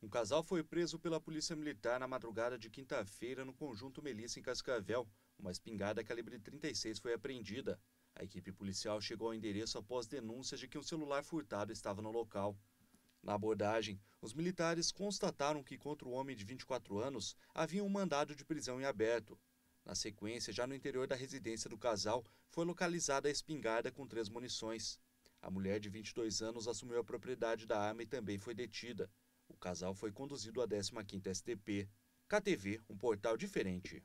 Um casal foi preso pela Polícia Militar na madrugada de quinta-feira no conjunto Melissa em Cascavel. Uma espingarda calibre 36 foi apreendida. A equipe policial chegou ao endereço após denúncias de que um celular furtado estava no local. Na abordagem, os militares constataram que contra o homem de 24 anos havia um mandado de prisão em aberto. Na sequência, já no interior da residência do casal, foi localizada a espingarda com três munições. A mulher de 22 anos assumiu a propriedade da arma e também foi detida o casal foi conduzido à 15ª STP, KTV, um portal diferente